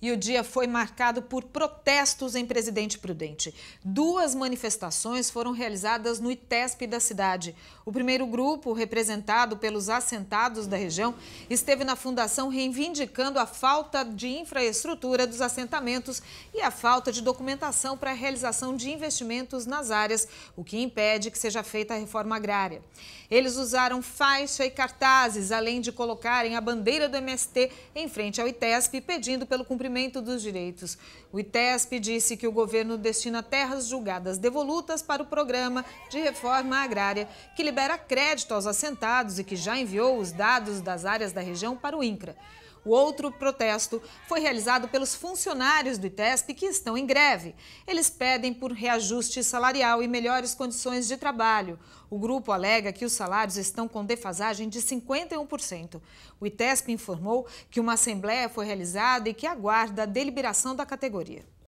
E o dia foi marcado por protestos em Presidente Prudente. Duas manifestações foram realizadas no ITESP da cidade. O primeiro grupo, representado pelos assentados da região, esteve na fundação reivindicando a falta de infraestrutura dos assentamentos e a falta de documentação para a realização de investimentos nas áreas, o que impede que seja feita a reforma agrária. Eles usaram faixa e cartazes, além de colocarem a bandeira do MST em frente ao ITESP, pedindo pelo cumprimento cumprimento dos direitos. O ITESP disse que o governo destina terras julgadas devolutas para o programa de reforma agrária, que libera crédito aos assentados e que já enviou os dados das áreas da região para o INCRA. O outro protesto foi realizado pelos funcionários do ITESP que estão em greve. Eles pedem por reajuste salarial e melhores condições de trabalho. O grupo alega que os salários estão com defasagem de 51%. O ITESP informou que uma assembleia foi realizada e que aguarda a deliberação da categoria.